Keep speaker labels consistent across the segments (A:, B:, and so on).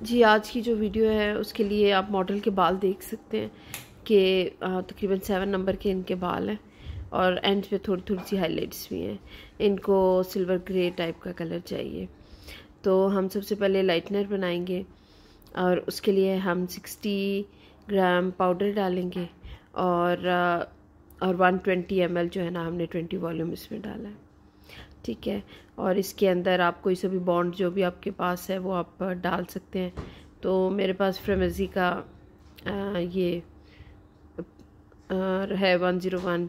A: जी आज की जो वीडियो है उसके लिए आप मॉडल के बाल देख सकते हैं कि तकरीबन सेवन नंबर के इनके बाल हैं और एंड पे थोड़ी थोड़ी सी हाइलाइट्स भी हैं इनको सिल्वर ग्रे टाइप का कलर चाहिए तो हम सबसे पहले लाइटनर बनाएंगे और उसके लिए हम सिक्सटी ग्राम पाउडर डालेंगे और और 120 ml जो है ना हमने 20 वॉल्यूम इसमें डाला है ठीक है और इसके अंदर आप कोई सा भी बॉन्ड जो भी आपके पास है वो आप डाल सकते हैं तो मेरे पास फ्रेमेजी का आ, ये आ, है वन ज़ीरो वन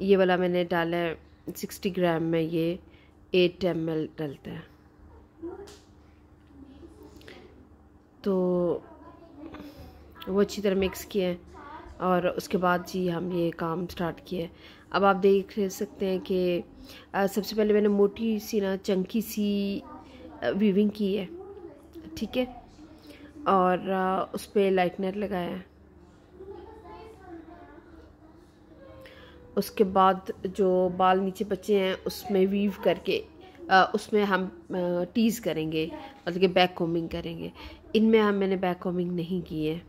A: ये वाला मैंने डाला है सिक्सटी ग्राम में ये एट एम एल डलता है तो वो अच्छी तरह मिक्स किए और उसके बाद जी हम ये काम स्टार्ट किए अब आप देख सकते हैं कि सबसे पहले मैंने मोटी सी ना चंकी सी वीविंग की है ठीक है और उस पर लाइटनर लगाया है उसके बाद जो बाल नीचे बचे हैं उसमें वीव करके उसमें हम टीज़ करेंगे मतलब कि बैक कॉमिंग करेंगे इनमें हम मैंने बैक कॉमिंग नहीं की है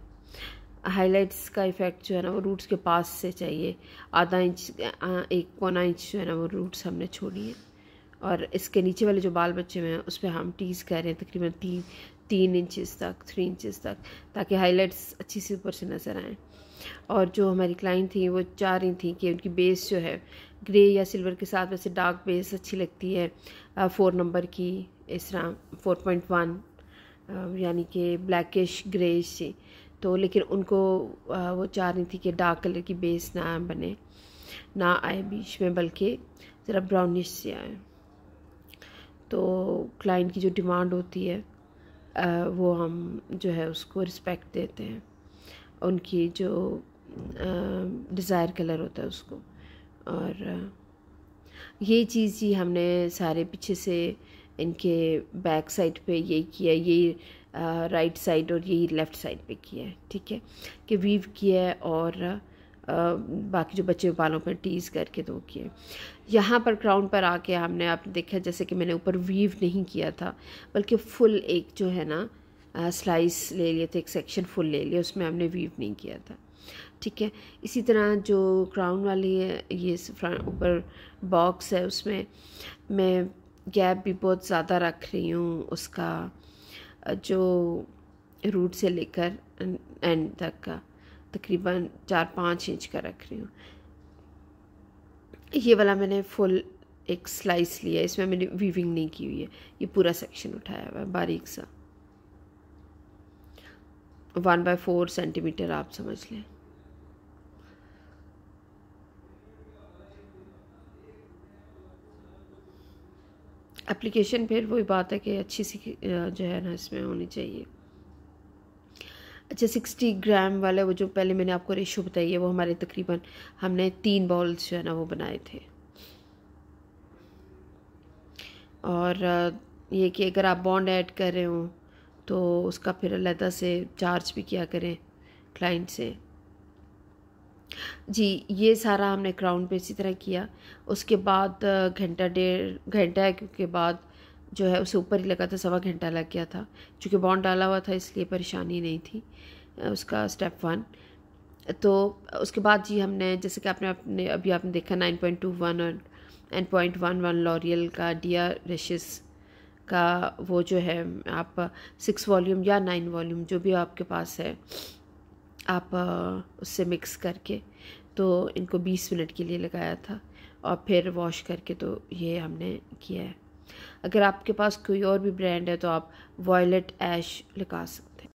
A: हाईलाइट्स का इफ़ेक्ट जो है ना वो रूट्स के पास से चाहिए आधा इंच एक पौना इंच जो है ना वो रूट्स हमने छोड़ी है और इसके नीचे वाले जो बाल बच्चे हुए हैं उस पर हम टीज़ कर रहे हैं तकरीबन तीन तीन इंचज़ तक थ्री इंचज़ तक ताकि हाईलाइट्स अच्छी से ऊपर से नज़र आएँ और जो हमारी क्लाइंट थी वो चाह रही थी कि उनकी बेस जो है ग्रे या सिल्वर के साथ वैसे डार्क बेस अच्छी लगती है फ़ोर नंबर की इस तरह फोर पॉइंट वन यानी कि ब्लैकिश ग्रेस तो लेकिन उनको वो चाह रही थी कि डार्क कलर की बेस ना बने ना आए बीच में बल्कि ज़रा ब्राउनिश से आए तो क्लाइंट की जो डिमांड होती है वो हम जो है उसको रिस्पेक्ट देते हैं उनकी जो डिज़ायर कलर होता है उसको और ये चीज़ ही हमने सारे पीछे से इनके बैक साइड पे ये किया ये राइट uh, साइड right और यही लेफ़्ट साइड पे किया है ठीक है कि वीव किया है और Uh, बाकी जो बच्चे बालों पर टीज करके दो तो किए यहाँ पर क्राउन पर आके हमने आपने देखा जैसे कि मैंने ऊपर वीव नहीं किया था बल्कि फुल एक जो है ना स्लाइस ले लिए थे एक सेक्शन फुल ले लिया उसमें हमने वीव नहीं किया था ठीक है इसी तरह जो क्राउन वाली है ये ऊपर बॉक्स है उसमें मैं गैप भी बहुत ज़्यादा रख रही हूँ उसका जो रूट से लेकर एंड तक का तकरीबन चार पाँच इंच का रख रही हूँ ये वाला मैंने फुल एक स्लाइस लिया इसमें मैंने वीविंग नहीं की हुई है ये पूरा सेक्शन उठाया हुआ है बारीक सा वन बाय फोर सेंटीमीटर आप समझ लें एप्लीकेशन फिर वही बात है कि अच्छी सी जो है ना इसमें होनी चाहिए अच्छा सिक्सटी ग्राम वाला वो जो पहले मैंने आपको रेशो बताई है वो हमारे तकरीबन हमने तीन बॉल्स जो है ना वो बनाए थे और ये कि अगर आप बॉन्ड ऐड कर रहे हो तो उसका फिर अलहदा से चार्ज भी किया करें क्लाइंट से जी ये सारा हमने क्राउन पे इसी तरह किया उसके बाद घंटा डेढ़ घंटा के बाद जो है उसे ऊपर ही लगा था सवा घंटा लग गया था चूँकि बॉन्ड डाला हुआ था इसलिए परेशानी नहीं थी उसका स्टेप वन तो उसके बाद जी हमने जैसे कि आपने आपने अभी आपने देखा नाइन पॉइंट टू वन और एन पॉइंट वन वन लॉरियल का डिया रेशिस का वो जो है आप सिक्स वॉल्यूम या नाइन वॉल्यूम जो भी आपके पास है आप उससे मिक्स करके तो इनको 20 मिनट के लिए लगाया था और फिर वॉश करके तो ये हमने किया है अगर आपके पास कोई और भी ब्रांड है तो आप वॉयलेट ऐश लगा सकते